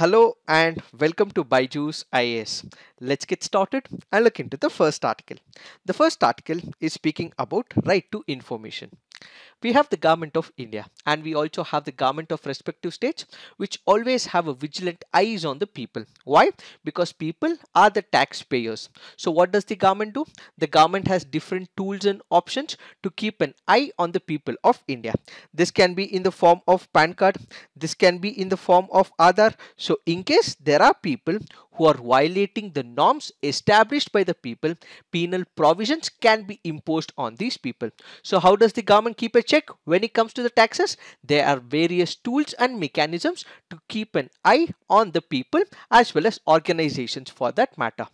Hello and welcome to Byju's IAS. Let's get started and look into the first article. The first article is speaking about right to information we have the government of India and we also have the government of respective states which always have a vigilant eyes on the people. Why? Because people are the taxpayers. So what does the government do? The government has different tools and options to keep an eye on the people of India. This can be in the form of PAN card. This can be in the form of Aadhaar. So in case there are people who are violating the norms established by the people, penal provisions can be imposed on these people. So how does the government keep a check when it comes to the taxes? There are various tools and mechanisms to keep an eye on the people as well as organizations for that matter.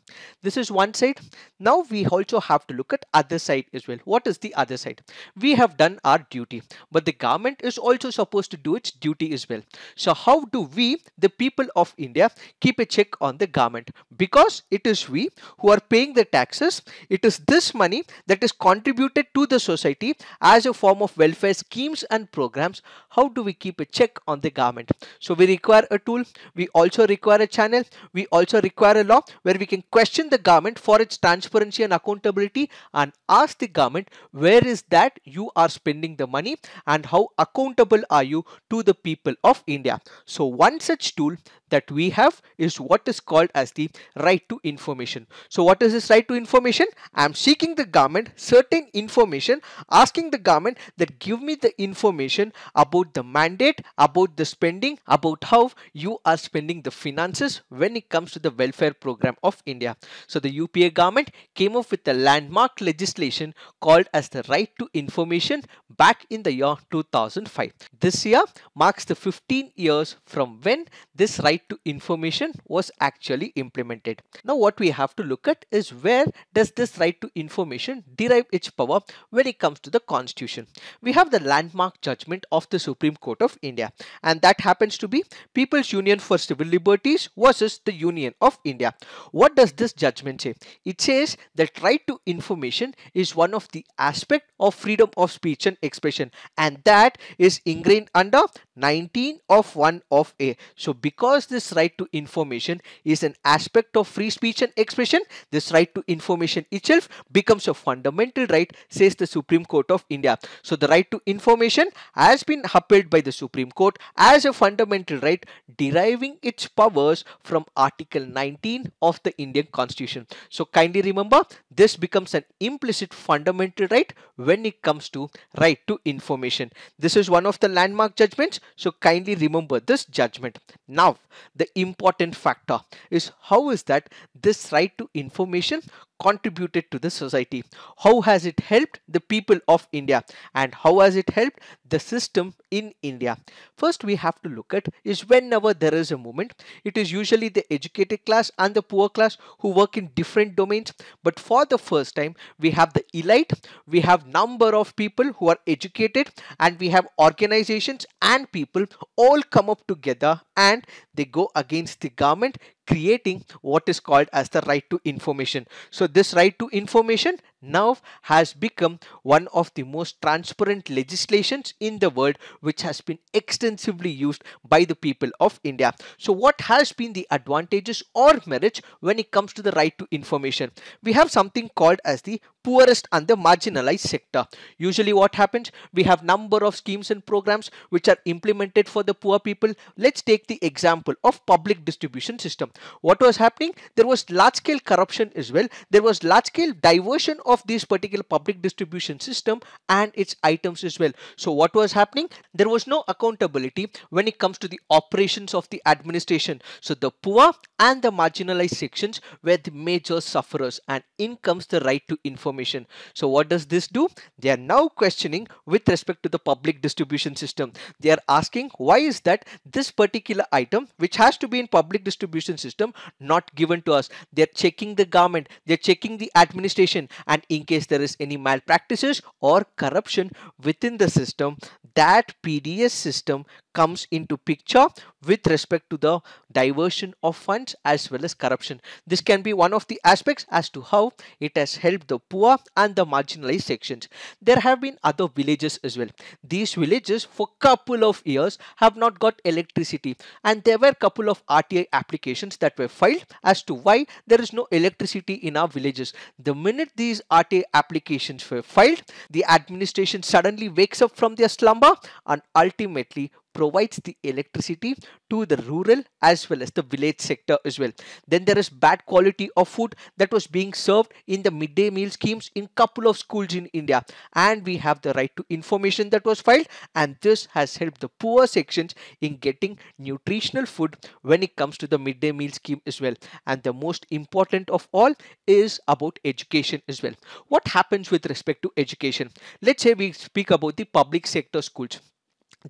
This is one side. Now we also have to look at other side as well. What is the other side? We have done our duty, but the government is also supposed to do its duty as well. So how do we, the people of India, keep a check on the government because it is we who are paying the taxes. It is this money that is contributed to the society as a form of welfare schemes and programs. How do we keep a check on the government? So we require a tool. We also require a channel. We also require a law where we can question the government for its transparency and accountability and ask the government where is that you are spending the money and how accountable are you to the people of India. So one such tool that we have is what is called as the right to information. So what is this right to information? I am seeking the government certain information, asking the government that give me the information about the mandate, about the spending, about how you are spending the finances when it comes to the welfare program of India. So the UPA government came up with a landmark legislation called as the right to information back in the year 2005. This year marks the 15 years from when this right right to information was actually implemented. Now what we have to look at is where does this right to information derive its power when it comes to the constitution. We have the landmark judgment of the Supreme Court of India and that happens to be People's Union for Civil Liberties versus the Union of India. What does this judgment say? It says that right to information is one of the aspect of freedom of speech and expression and that is ingrained under 19 of 1 of A. So because this right to information is an aspect of free speech and expression, this right to information itself becomes a fundamental right, says the Supreme Court of India. So the right to information has been upheld by the Supreme Court as a fundamental right deriving its powers from Article 19 of the Indian Constitution. So kindly remember, this becomes an implicit fundamental right when it comes to right to information. This is one of the landmark judgments so kindly remember this judgment. Now, the important factor is how is that this right to information contributed to the society? How has it helped the people of India? And how has it helped the system in India? First, we have to look at is whenever there is a movement, it is usually the educated class and the poor class who work in different domains. But for the first time, we have the elite, we have number of people who are educated and we have organizations and people all come up together and they go against the government creating what is called as the right to information. So this right to information now has become one of the most transparent legislations in the world which has been extensively used by the people of India. So what has been the advantages or merits when it comes to the right to information? We have something called as the poorest and the marginalized sector. Usually what happens? We have number of schemes and programs which are implemented for the poor people. Let's take the example of public distribution system. What was happening? There was large scale corruption as well. There was large scale diversion of of this particular public distribution system and its items as well. So what was happening? There was no accountability when it comes to the operations of the administration. So the poor and the marginalized sections were the major sufferers and in comes the right to information. So what does this do? They are now questioning with respect to the public distribution system. They are asking why is that this particular item which has to be in public distribution system not given to us. They are checking the government. They are checking the administration and and in case there is any malpractices or corruption within the system that PDS system comes into picture with respect to the diversion of funds as well as corruption. This can be one of the aspects as to how it has helped the poor and the marginalized sections. There have been other villages as well. These villages for couple of years have not got electricity and there were couple of RTI applications that were filed as to why there is no electricity in our villages. The minute these RTI applications were filed, the administration suddenly wakes up from their slumber and ultimately provides the electricity to the rural as well as the village sector as well. Then there is bad quality of food that was being served in the midday meal schemes in couple of schools in India. And we have the right to information that was filed and this has helped the poor sections in getting nutritional food when it comes to the midday meal scheme as well. And the most important of all is about education as well. What happens with respect to education? Let's say we speak about the public sector schools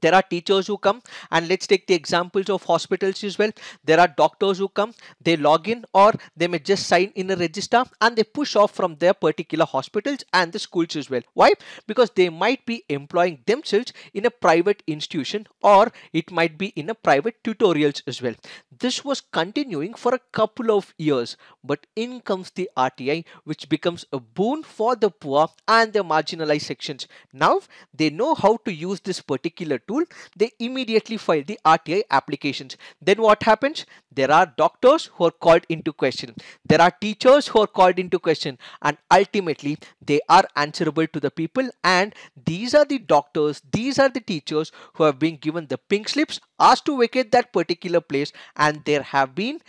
there are teachers who come and let's take the examples of hospitals as well there are doctors who come they log in or they may just sign in a register and they push off from their particular hospitals and the schools as well why because they might be employing themselves in a private institution or it might be in a private tutorials as well this was continuing for a couple of years but in comes the RTI which becomes a boon for the poor and the marginalized sections now they know how to use this particular tool, they immediately file the RTI applications. Then what happens? There are doctors who are called into question. There are teachers who are called into question and ultimately they are answerable to the people and these are the doctors, these are the teachers who have been given the pink slips, asked to vacate that particular place and there have been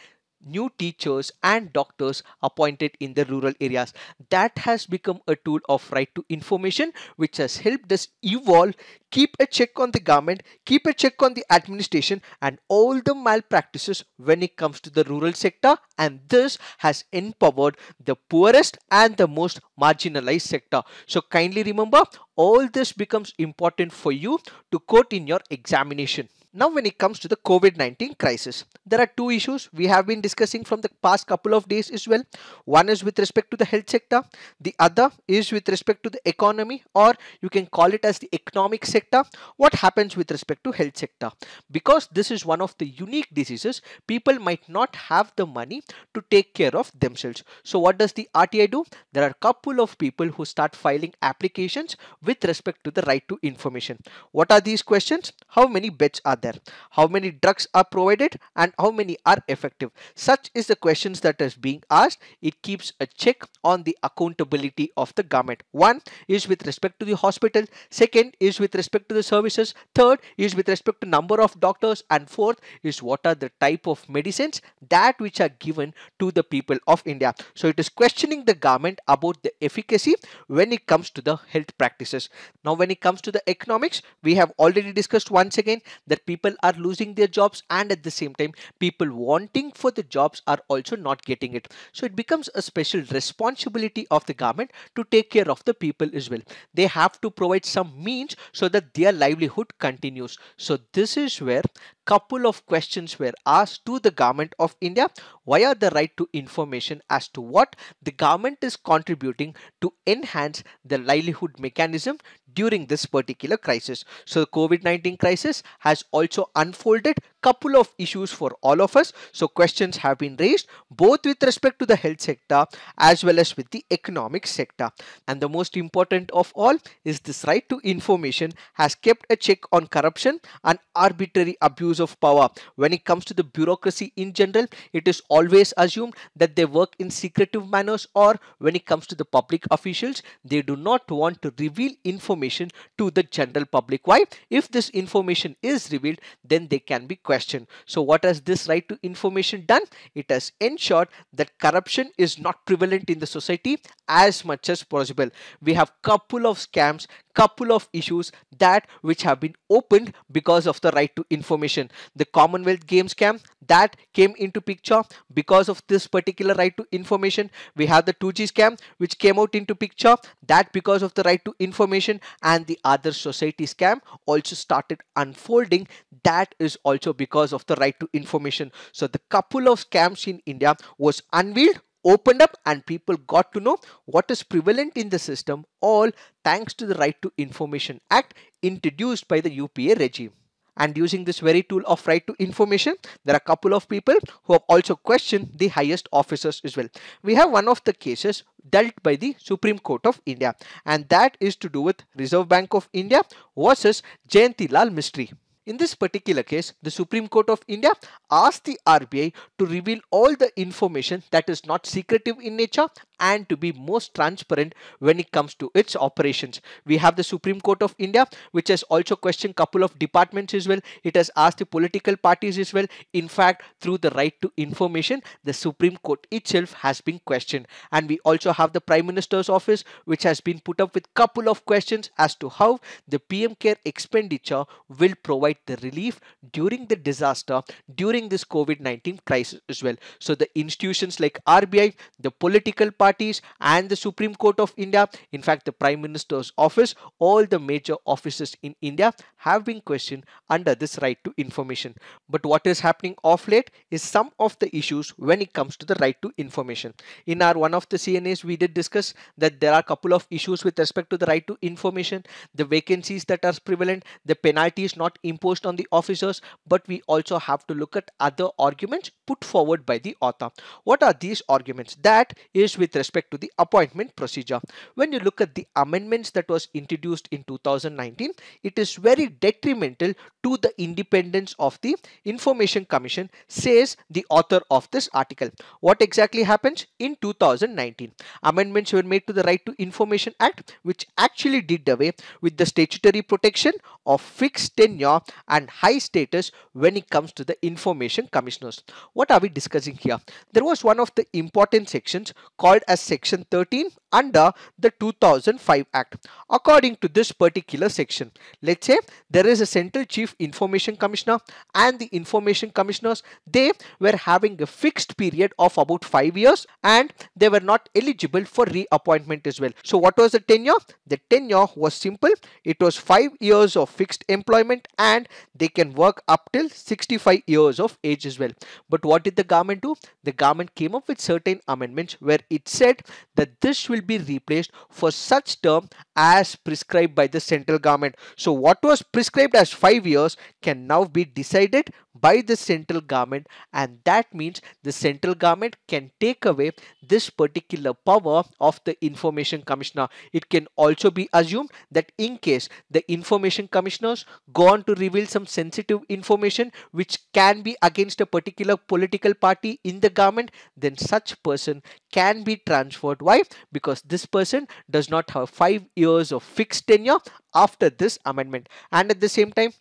new teachers and doctors appointed in the rural areas. That has become a tool of right to information which has helped us evolve, keep a check on the government, keep a check on the administration and all the malpractices when it comes to the rural sector and this has empowered the poorest and the most marginalized sector. So kindly remember all this becomes important for you to quote in your examination. Now when it comes to the COVID-19 crisis, there are two issues we have been discussing from the past couple of days as well. One is with respect to the health sector. The other is with respect to the economy or you can call it as the economic sector. What happens with respect to health sector? Because this is one of the unique diseases, people might not have the money to take care of themselves. So what does the RTI do? There are a couple of people who start filing applications with respect to the right to information. What are these questions? How many beds are there how many drugs are provided and how many are effective such is the questions that is being asked it keeps a check on the accountability of the government one is with respect to the hospital second is with respect to the services third is with respect to number of doctors and fourth is what are the type of medicines that which are given to the people of India so it is questioning the government about the efficacy when it comes to the health practices now when it comes to the economics we have already discussed once again that people people are losing their jobs and at the same time people wanting for the jobs are also not getting it so it becomes a special responsibility of the government to take care of the people as well they have to provide some means so that their livelihood continues so this is where couple of questions were asked to the government of India via the right to information as to what the government is contributing to enhance the livelihood mechanism during this particular crisis. So the COVID-19 crisis has also unfolded couple of issues for all of us. So questions have been raised both with respect to the health sector as well as with the economic sector. And the most important of all is this right to information has kept a check on corruption and arbitrary abuse of power. When it comes to the bureaucracy in general, it is always assumed that they work in secretive manners or when it comes to the public officials, they do not want to reveal information to the general public. Why? If this information is revealed, then they can be questioned question. So what has this right to information done? It has ensured that corruption is not prevalent in the society as much as possible. We have couple of scams, couple of issues that which have been opened because of the right to information. The Commonwealth game scam that came into picture because of this particular right to information. We have the 2G scam which came out into picture that because of the right to information and the other society scam also started unfolding that is also because of the right to information. So the couple of scams in India was unveiled opened up and people got to know what is prevalent in the system all thanks to the right to information act introduced by the UPA regime and using this very tool of right to information there are a couple of people who have also questioned the highest officers as well we have one of the cases dealt by the supreme court of india and that is to do with reserve bank of india versus jayanti lal mystery in this particular case, the Supreme Court of India asked the RBI to reveal all the information that is not secretive in nature and to be most transparent when it comes to its operations. We have the Supreme Court of India, which has also questioned couple of departments as well. It has asked the political parties as well. In fact, through the right to information, the Supreme Court itself has been questioned. And we also have the Prime Minister's office, which has been put up with couple of questions as to how the PM care expenditure will provide the relief during the disaster during this COVID-19 crisis as well. So the institutions like RBI, the political parties, parties and the Supreme Court of India, in fact, the Prime Minister's office, all the major offices in India have been questioned under this right to information. But what is happening off late is some of the issues when it comes to the right to information. In our one of the CNAs, we did discuss that there are a couple of issues with respect to the right to information, the vacancies that are prevalent, the penalties not imposed on the officers, but we also have to look at other arguments put forward by the author. What are these arguments? That is with respect to the appointment procedure. When you look at the amendments that was introduced in 2019, it is very detrimental to the independence of the Information Commission, says the author of this article. What exactly happens? In 2019, amendments were made to the Right to Information Act, which actually did away with the statutory protection of fixed tenure and high status when it comes to the information commissioners. What are we discussing here? There was one of the important sections called as section 13 under the 2005 Act. According to this particular section, let's say there is a Central Chief Information Commissioner and the Information Commissioners, they were having a fixed period of about 5 years and they were not eligible for reappointment as well. So what was the tenure? The tenure was simple. It was 5 years of fixed employment and they can work up till 65 years of age as well. But what did the government do? The government came up with certain amendments where it said that this will be replaced for such term as prescribed by the central government. So what was prescribed as 5 years can now be decided by the central government and that means the central government can take away this particular power of the information commissioner. It can also be assumed that in case the information commissioners go on to reveal some sensitive information which can be against a particular political party in the government then such person can be transferred. Why? Because this person does not have five years of fixed tenure after this amendment and at the same time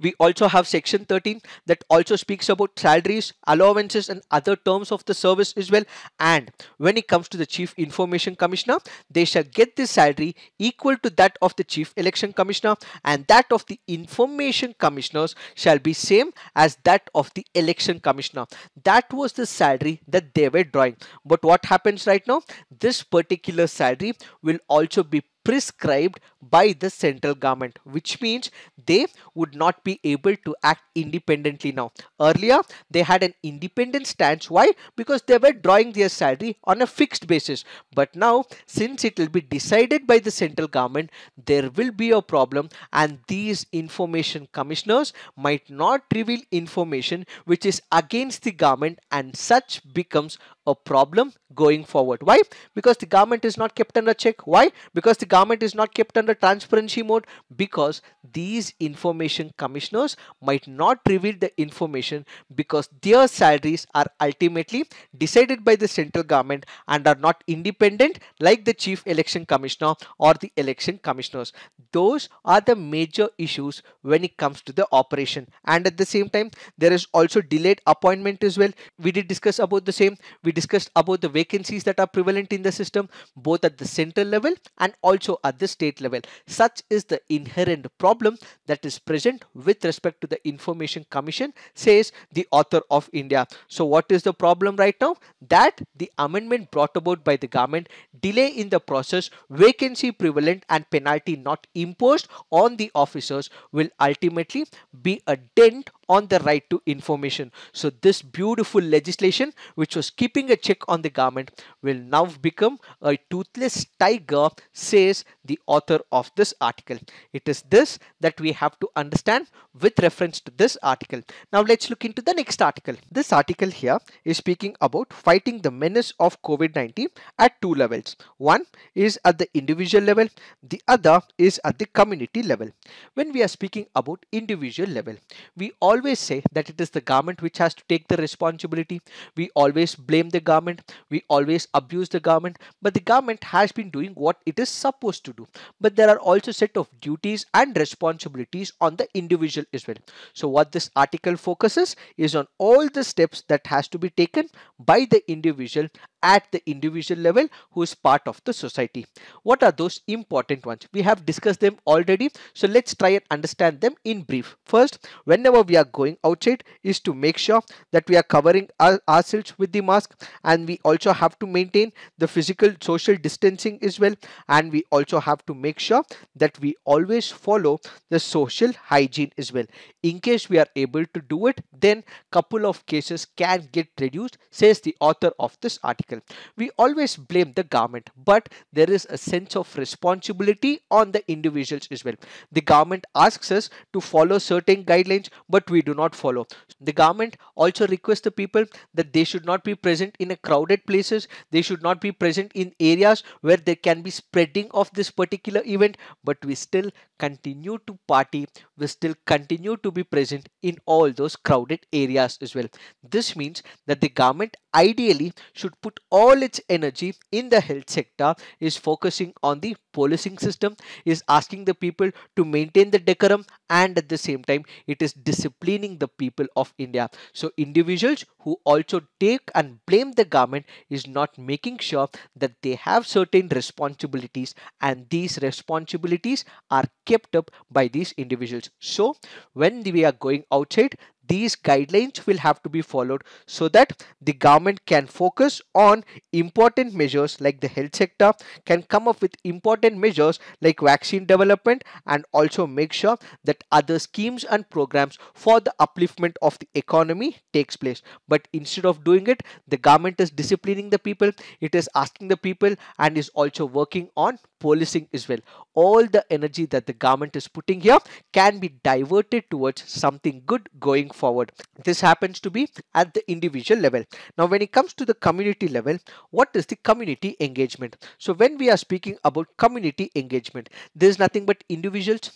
we also have section 13 that also speaks about salaries, allowances and other terms of the service as well. And when it comes to the chief information commissioner, they shall get the salary equal to that of the chief election commissioner and that of the information commissioners shall be same as that of the election commissioner. That was the salary that they were drawing. But what happens right now? This particular salary will also be prescribed by the central government, which means they would not be able to act independently now. Earlier, they had an independent stance. Why? Because they were drawing their salary on a fixed basis. But now, since it will be decided by the central government, there will be a problem and these information commissioners might not reveal information which is against the government and such becomes a problem going forward. Why? Because the government is not kept under check. Why? Because the government is not kept under transparency mode. Because these information commissioners might not reveal the information because their salaries are ultimately decided by the central government and are not independent like the chief election commissioner or the election commissioners. Those are the major issues when it comes to the operation. And at the same time, there is also delayed appointment as well. We did discuss about the same. We discussed about the vacancies that are prevalent in the system both at the central level and also at the state level. Such is the inherent problem that is present with respect to the Information Commission, says the author of India. So what is the problem right now? That the amendment brought about by the government, delay in the process, vacancy prevalent and penalty not imposed on the officers will ultimately be a dent on the right to information. So this beautiful legislation, which was keeping a check on the government, will now become a toothless tiger, says the author of this article. It is this that we have to understand with reference to this article. Now let's look into the next article. This article here is speaking about fighting the menace of COVID-19 at two levels. One is at the individual level, the other is at the community level. When we are speaking about individual level, we all always say that it is the government which has to take the responsibility. We always blame the government. We always abuse the government. But the government has been doing what it is supposed to do. But there are also set of duties and responsibilities on the individual as well. So what this article focuses is on all the steps that has to be taken by the individual at the individual level who is part of the society. What are those important ones? We have discussed them already. So let's try and understand them in brief. First, whenever we are going outside is to make sure that we are covering our, ourselves with the mask and we also have to maintain the physical social distancing as well and we also have to make sure that we always follow the social hygiene as well. In case we are able to do it, then couple of cases can get reduced, says the author of this article. We always blame the government, but there is a sense of responsibility on the individuals as well. The government asks us to follow certain guidelines, but we do not follow. The government also requests the people that they should not be present in a crowded places. They should not be present in areas where there can be spreading of this particular event, but we still continue to party will still continue to be present in all those crowded areas as well. This means that the government ideally should put all its energy in the health sector, is focusing on the policing system, is asking the people to maintain the decorum and at the same time it is disciplining the people of India. So individuals who also take and blame the government is not making sure that they have certain responsibilities and these responsibilities are kept up by these individuals. So when we are going outside, these guidelines will have to be followed so that the government can focus on important measures like the health sector can come up with important measures like vaccine development and also make sure that other schemes and programs for the upliftment of the economy takes place but instead of doing it the government is disciplining the people it is asking the people and is also working on policing as well all the energy that the government is putting here can be diverted towards something good going forward. This happens to be at the individual level. Now, when it comes to the community level, what is the community engagement? So, when we are speaking about community engagement, there is nothing but individuals,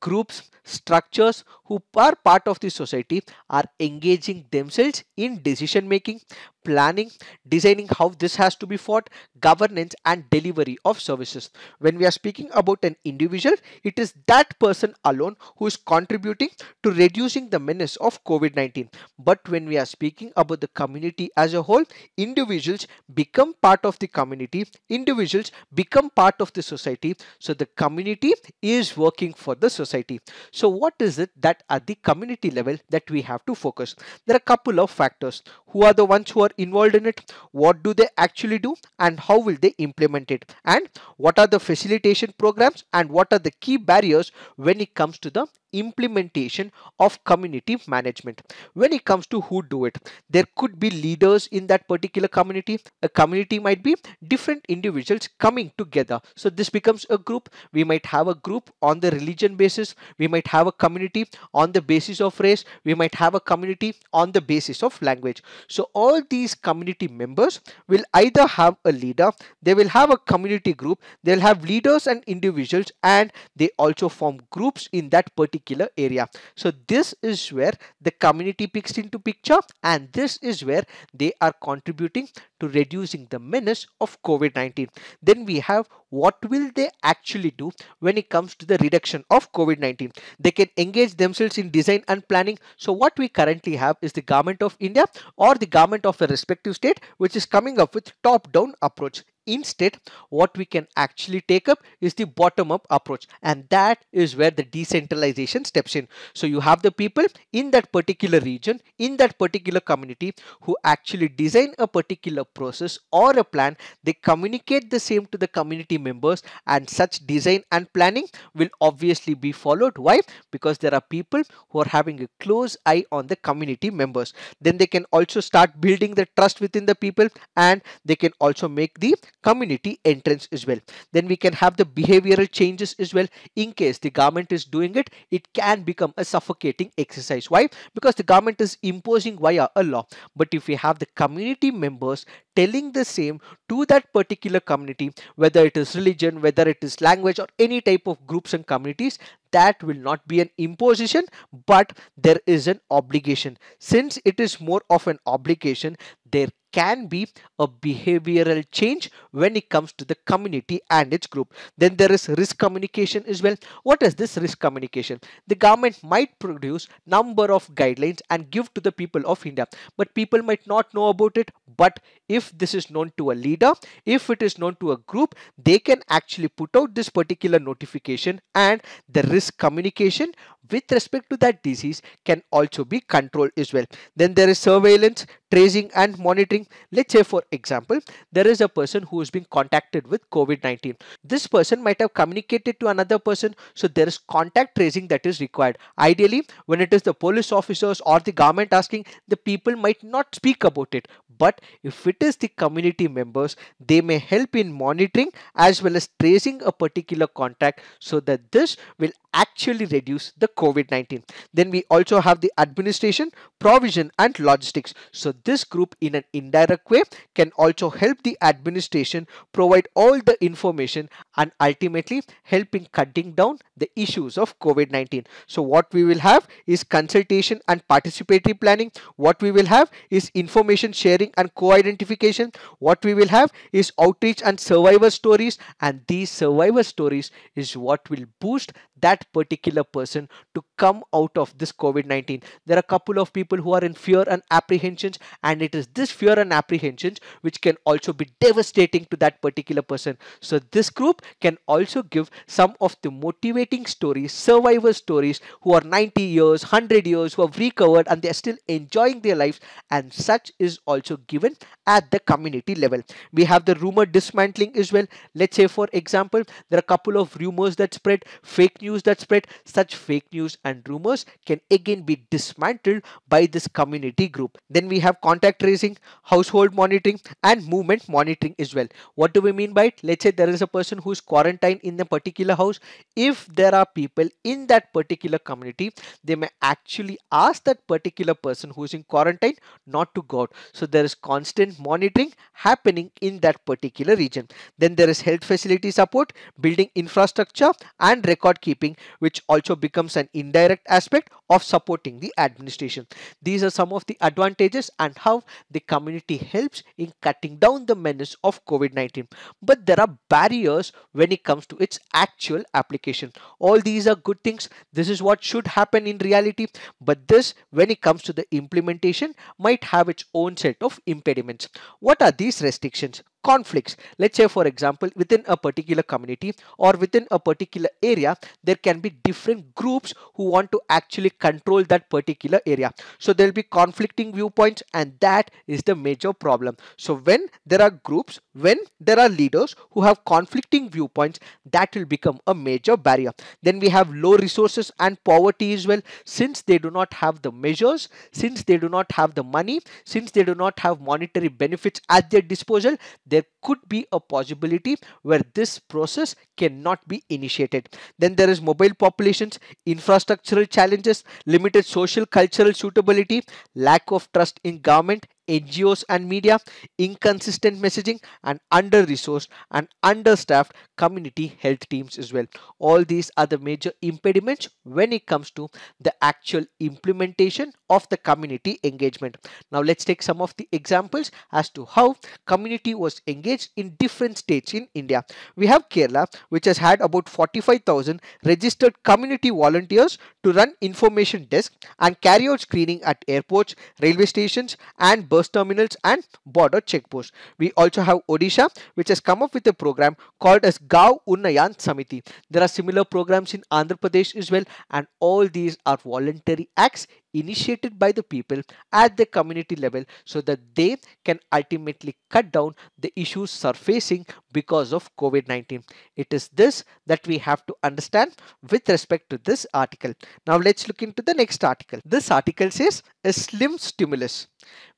groups, structures who are part of the society are engaging themselves in decision making, planning, designing how this has to be fought, governance and delivery of services. When we are speaking about an individual, it is that person alone who is contributing to reducing the menace of COVID-19. But when we are speaking about the community as a whole, individuals become part of the community, individuals become part of the society. So the community is working for the society. So what is it that at the community level that we have to focus? There are a couple of factors. Who are the ones who are involved in it? What do they actually do? And how will they implement it? And what are the facilitation programs? programs and what are the key barriers when it comes to the implementation of community management. When it comes to who do it, there could be leaders in that particular community. A community might be different individuals coming together. So this becomes a group. We might have a group on the religion basis. We might have a community on the basis of race. We might have a community on the basis of language. So all these community members will either have a leader, they will have a community group, they'll have leaders and individuals and they also form groups in that particular particular area. So this is where the community picks into picture and this is where they are contributing to reducing the menace of COVID-19. Then we have what will they actually do when it comes to the reduction of COVID-19. They can engage themselves in design and planning. So what we currently have is the government of India or the government of a respective state which is coming up with top-down approach. Instead, what we can actually take up is the bottom-up approach and that is where the decentralization steps in. So you have the people in that particular region, in that particular community who actually design a particular process or a plan. They communicate the same to the community members and such design and planning will obviously be followed. Why? Because there are people who are having a close eye on the community members. Then they can also start building the trust within the people and they can also make the community entrance as well. Then we can have the behavioral changes as well. In case the government is doing it, it can become a suffocating exercise. Why? Because the government is imposing via a law. But if we have the community members telling the same to that particular community, whether it is religion, whether it is language or any type of groups and communities, that will not be an imposition, but there is an obligation. Since it is more of an obligation, there can be a behavioral change when it comes to the community and its group. Then there is risk communication as well. What is this risk communication? The government might produce number of guidelines and give to the people of India, but people might not know about it. But if this is known to a leader, if it is known to a group, they can actually put out this particular notification and the risk communication with respect to that disease can also be controlled as well. Then there is surveillance, tracing and monitoring. Let's say for example, there is a person who is being contacted with COVID-19. This person might have communicated to another person. So there is contact tracing that is required. Ideally, when it is the police officers or the government asking, the people might not speak about it. But if it is the community members, they may help in monitoring as well as tracing a particular contact so that this will actually reduce the COVID-19. Then we also have the administration, provision and logistics. So this group in an indirect way can also help the administration provide all the information and ultimately helping cutting down the issues of COVID-19. So what we will have is consultation and participatory planning. What we will have is information sharing sharing and co-identification what we will have is outreach and survivor stories and these survivor stories is what will boost that particular person to come out of this COVID-19. There are a couple of people who are in fear and apprehensions and it is this fear and apprehensions which can also be devastating to that particular person. So this group can also give some of the motivating stories, survivor stories who are 90 years, 100 years, who have recovered and they are still enjoying their lives and such is also given at the community level. We have the rumor dismantling as well. Let's say for example, there are a couple of rumors that spread fake news news that spread, such fake news and rumors can again be dismantled by this community group. Then we have contact tracing, household monitoring and movement monitoring as well. What do we mean by it? Let's say there is a person who is quarantined in a particular house. If there are people in that particular community, they may actually ask that particular person who is in quarantine not to go out. So there is constant monitoring happening in that particular region. Then there is health facility support, building infrastructure and record keeping which also becomes an indirect aspect of supporting the administration. These are some of the advantages and how the community helps in cutting down the menace of COVID-19. But there are barriers when it comes to its actual application. All these are good things. This is what should happen in reality. But this, when it comes to the implementation, might have its own set of impediments. What are these restrictions? conflicts. Let's say, for example, within a particular community or within a particular area, there can be different groups who want to actually control that particular area. So there'll be conflicting viewpoints and that is the major problem. So when there are groups, when there are leaders who have conflicting viewpoints, that will become a major barrier. Then we have low resources and poverty as well. Since they do not have the measures, since they do not have the money, since they do not have monetary benefits at their disposal, there could be a possibility where this process cannot be initiated. Then there is mobile populations, infrastructural challenges, limited social cultural suitability, lack of trust in government, NGOs and media, inconsistent messaging, and under resourced and understaffed community health teams as well. All these are the major impediments when it comes to the actual implementation of the community engagement. Now, let's take some of the examples as to how community was engaged in different states in India. We have Kerala, which has had about 45,000 registered community volunteers to run information desk and carry out screening at airports, railway stations, and bus terminals and border checkposts. We also have Odisha which has come up with a program called as Gau Unnayan Samiti. There are similar programs in Andhra Pradesh as well and all these are voluntary acts initiated by the people at the community level so that they can ultimately cut down the issues surfacing because of COVID-19. It is this that we have to understand with respect to this article. Now let's look into the next article. This article says a slim stimulus.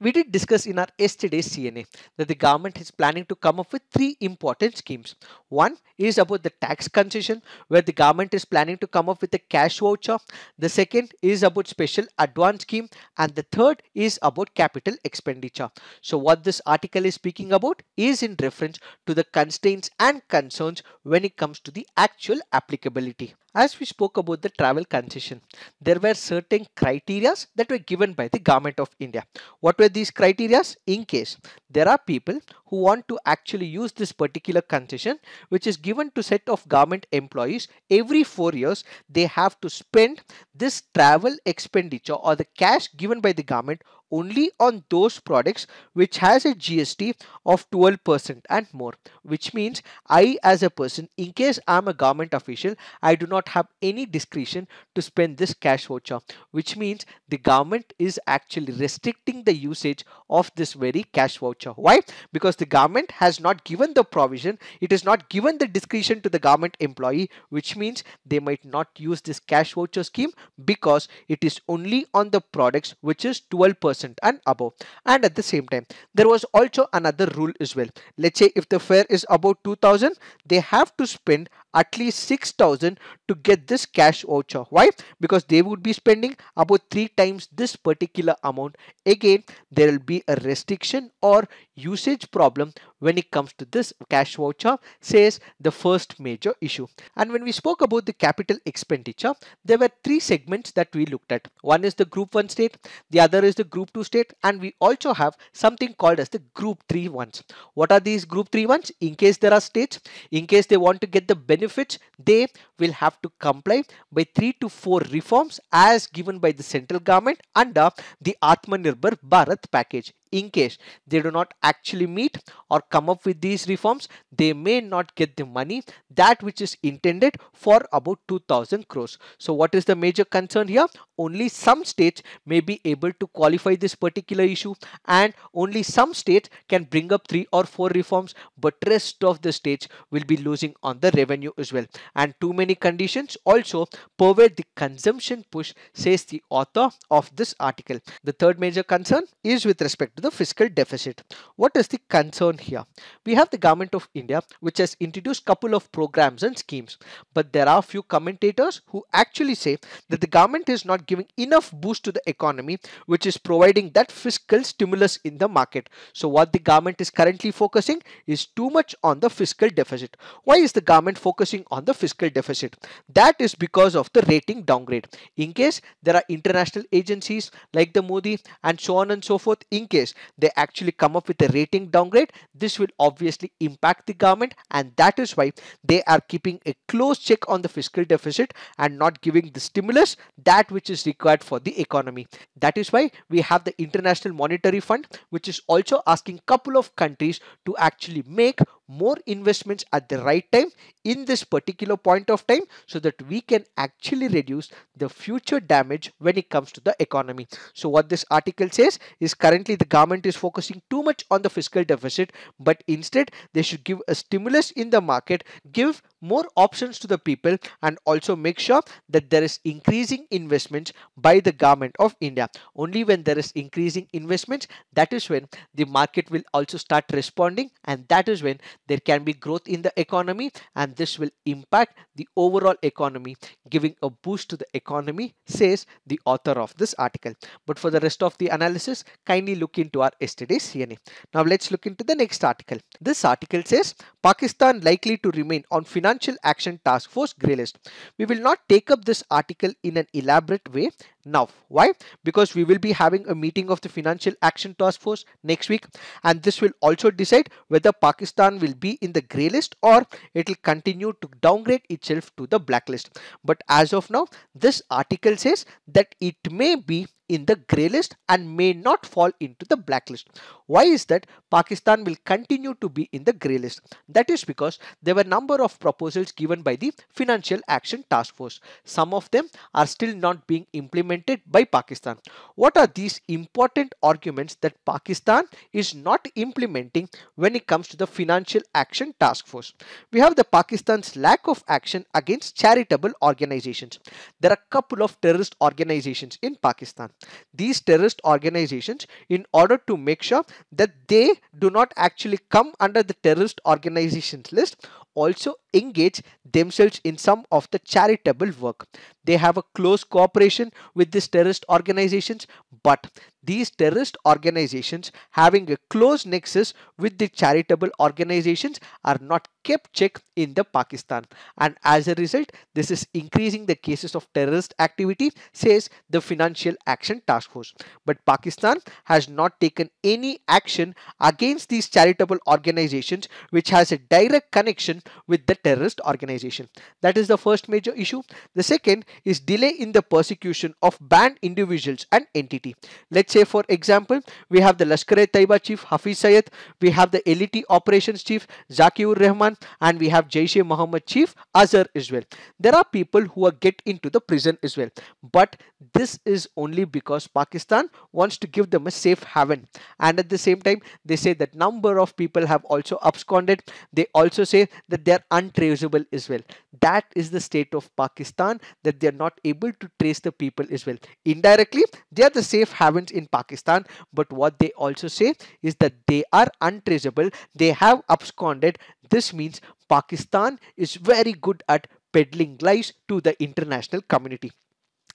We did discuss in our yesterday's CNA that the government is planning to come up with three important schemes. One is about the tax concession where the government is planning to come up with a cash voucher. The second is about special advance scheme and the third is about capital expenditure. So what this article is speaking about is in reference to the constraints and concerns when it comes to the actual applicability. As we spoke about the travel concession, there were certain criterias that were given by the government of India. What were these criterias? In case there are people who want to actually use this particular concession, which is given to set of government employees every four years, they have to spend this travel expenditure or the cash given by the government only on those products which has a GST of 12% and more which means I as a person in case I'm a government official I do not have any discretion to spend this cash voucher which means the government is actually restricting the usage of this very cash voucher why because the government has not given the provision it is not given the discretion to the government employee which means they might not use this cash voucher scheme because it is only on the products which is 12% percent and above and at the same time there was also another rule as well let's say if the fare is about 2000 they have to spend at least 6000 to get this cash voucher. Why? Because they would be spending about three times this particular amount. Again, there will be a restriction or usage problem when it comes to this cash voucher says the first major issue. And when we spoke about the capital expenditure, there were three segments that we looked at. One is the group one state, the other is the group two state, and we also have something called as the group three ones. What are these group three ones? In case there are states, in case they want to get the benefits, they will have to comply by three to four reforms as given by the central government under the Atmanirbhar Bharat package in case they do not actually meet or come up with these reforms, they may not get the money that which is intended for about 2000 crores. So what is the major concern here? Only some states may be able to qualify this particular issue and only some states can bring up three or four reforms but rest of the states will be losing on the revenue as well. And too many conditions also pervade the consumption push says the author of this article. The third major concern is with respect to the fiscal deficit. What is the concern here? We have the government of India which has introduced couple of programs and schemes but there are few commentators who actually say that the government is not giving enough boost to the economy which is providing that fiscal stimulus in the market. So what the government is currently focusing is too much on the fiscal deficit. Why is the government focusing on the fiscal deficit? That is because of the rating downgrade. In case there are international agencies like the Modi and so on and so forth in case they actually come up with a rating downgrade this will obviously impact the government and that is why they are keeping a close check on the fiscal deficit and not giving the stimulus that which is required for the economy that is why we have the international monetary fund which is also asking couple of countries to actually make more investments at the right time in this particular point of time so that we can actually reduce the future damage when it comes to the economy. So what this article says is currently the government is focusing too much on the fiscal deficit but instead they should give a stimulus in the market, give more options to the people and also make sure that there is increasing investments by the government of India. Only when there is increasing investments that is when the market will also start responding and that is when there can be growth in the economy and this will impact the overall economy, giving a boost to the economy, says the author of this article. But for the rest of the analysis, kindly look into our yesterday's CNA. Now let's look into the next article. This article says Pakistan likely to remain on Financial Action Task Force grey list. We will not take up this article in an elaborate way now. Why? Because we will be having a meeting of the Financial Action Task Force next week and this will also decide whether Pakistan will be in the grey list or it will continue to downgrade itself to the blacklist. But as of now, this article says that it may be in the grey list and may not fall into the blacklist. Why is that? Pakistan will continue to be in the grey list. That is because there were number of proposals given by the Financial Action Task Force. Some of them are still not being implemented by Pakistan. What are these important arguments that Pakistan is not implementing when it comes to the Financial Action Task Force? We have the Pakistan's lack of action against charitable organizations. There are a couple of terrorist organizations in Pakistan these terrorist organizations in order to make sure that they do not actually come under the terrorist organizations list also engage themselves in some of the charitable work. They have a close cooperation with these terrorist organizations, but these terrorist organizations having a close nexus with the charitable organizations are not kept check in the Pakistan. And as a result, this is increasing the cases of terrorist activity, says the Financial Action Task Force. But Pakistan has not taken any action against these charitable organizations which has a direct connection with the terrorist organization. That is the first major issue. The second is delay in the persecution of banned individuals and entity. Let's say for example we have the Lashkar-e-Taiba chief Hafiz Sayed we have the elite operations chief Zakiur Rahman and we have jaish Muhammad chief Azhar as well there are people who are get into the prison as well but this is only because Pakistan wants to give them a safe haven and at the same time they say that number of people have also absconded they also say that they are untraceable as well that is the state of Pakistan that they are not able to trace the people as well. Indirectly, they are the safe havens in Pakistan, but what they also say is that they are untraceable, they have absconded. This means Pakistan is very good at peddling lies to the international community.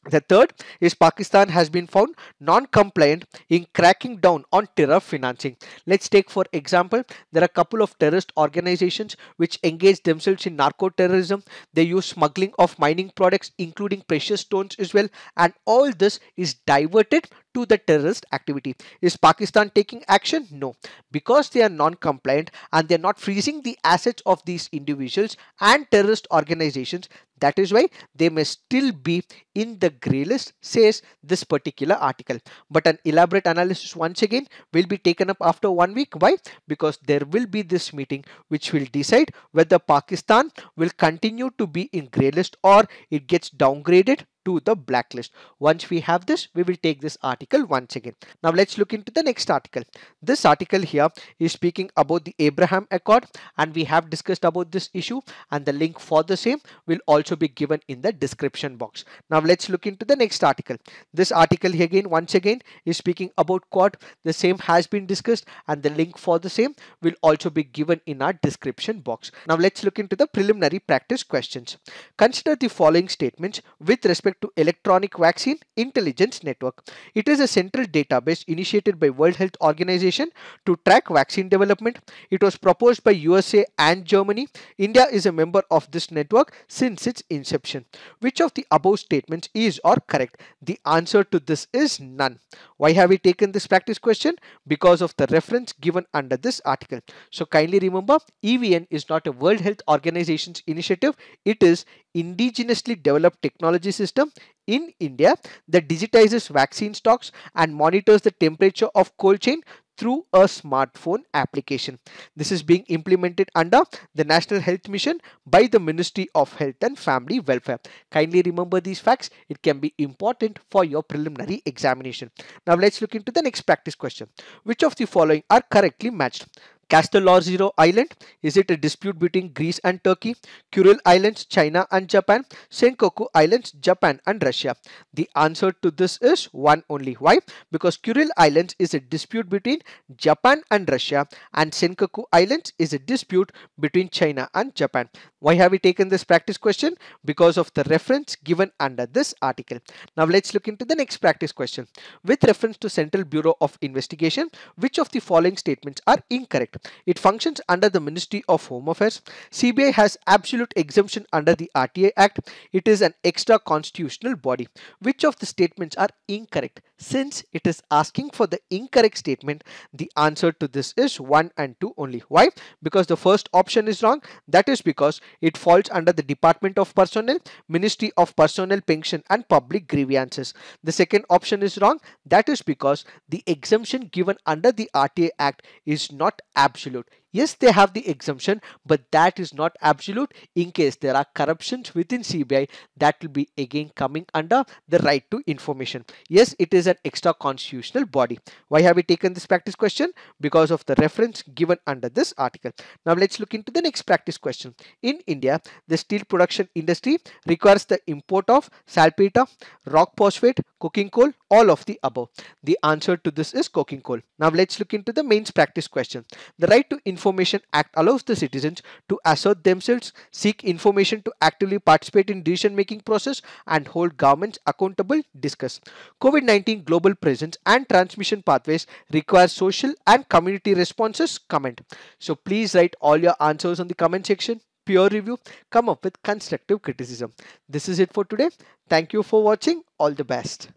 The third is Pakistan has been found non-compliant in cracking down on terror financing. Let's take for example, there are a couple of terrorist organizations which engage themselves in narco-terrorism. They use smuggling of mining products including precious stones as well and all this is diverted to the terrorist activity. Is Pakistan taking action? No. Because they are non-compliant and they are not freezing the assets of these individuals and terrorist organizations, that is why they may still be in the grey list, says this particular article. But an elaborate analysis once again will be taken up after one week. Why? Because there will be this meeting which will decide whether Pakistan will continue to be in grey list or it gets downgraded to the blacklist. Once we have this, we will take this article once again. Now let's look into the next article. This article here is speaking about the Abraham Accord and we have discussed about this issue and the link for the same will also be given in the description box. Now let's look into the next article. This article here again once again is speaking about quad. The same has been discussed and the link for the same will also be given in our description box. Now let's look into the preliminary practice questions. Consider the following statements with respect respect to electronic vaccine intelligence network. It is a central database initiated by World Health Organization to track vaccine development. It was proposed by USA and Germany. India is a member of this network since its inception. Which of the above statements is or correct? The answer to this is none. Why have we taken this practice question? Because of the reference given under this article. So kindly remember EVN is not a World Health Organization's initiative. It is indigenously developed technology system in India that digitizes vaccine stocks and monitors the temperature of cold chain through a smartphone application. This is being implemented under the National Health Mission by the Ministry of Health and Family Welfare. Kindly remember these facts. It can be important for your preliminary examination. Now let's look into the next practice question. Which of the following are correctly matched? Castellozero Island? Is it a dispute between Greece and Turkey? Kuril Islands, China and Japan? Senkoku Islands, Japan and Russia? The answer to this is one only. Why? Because Kuril Islands is a dispute between Japan and Russia and Senkoku Islands is a dispute between China and Japan. Why have we taken this practice question? Because of the reference given under this article. Now let's look into the next practice question. With reference to Central Bureau of Investigation, which of the following statements are incorrect? It functions under the Ministry of Home Affairs. CBI has absolute exemption under the RTA Act. It is an extra constitutional body. Which of the statements are incorrect? Since it is asking for the incorrect statement, the answer to this is 1 and 2 only. Why? Because the first option is wrong. That is because it falls under the Department of Personnel, Ministry of Personnel, Pension and Public Grievances. The second option is wrong. That is because the exemption given under the RTA Act is not absolute absolute Yes, they have the exemption, but that is not absolute. In case there are corruptions within CBI, that will be again coming under the right to information. Yes, it is an extra constitutional body. Why have we taken this practice question? Because of the reference given under this article. Now let's look into the next practice question. In India, the steel production industry requires the import of saltpeter, rock phosphate, cooking coal, all of the above. The answer to this is cooking coal. Now let's look into the mains practice question. The right to information Information Act allows the citizens to assert themselves, seek information to actively participate in decision-making process and hold governments accountable, discuss. COVID-19 global presence and transmission pathways require social and community responses, comment. So please write all your answers on the comment section peer review, come up with constructive criticism. This is it for today. Thank you for watching. All the best.